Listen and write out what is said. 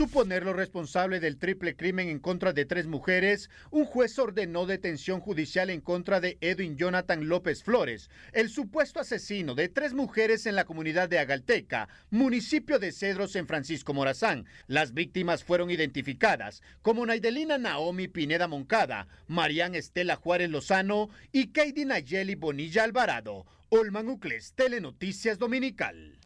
suponerlo responsable del triple crimen en contra de tres mujeres, un juez ordenó detención judicial en contra de Edwin Jonathan López Flores, el supuesto asesino de tres mujeres en la comunidad de Agalteca, municipio de Cedros en Francisco Morazán. Las víctimas fueron identificadas como Naidelina Naomi Pineda Moncada, Marían Estela Juárez Lozano y Katie Nayeli Bonilla Alvarado. Olman Ucles, Telenoticias Dominical.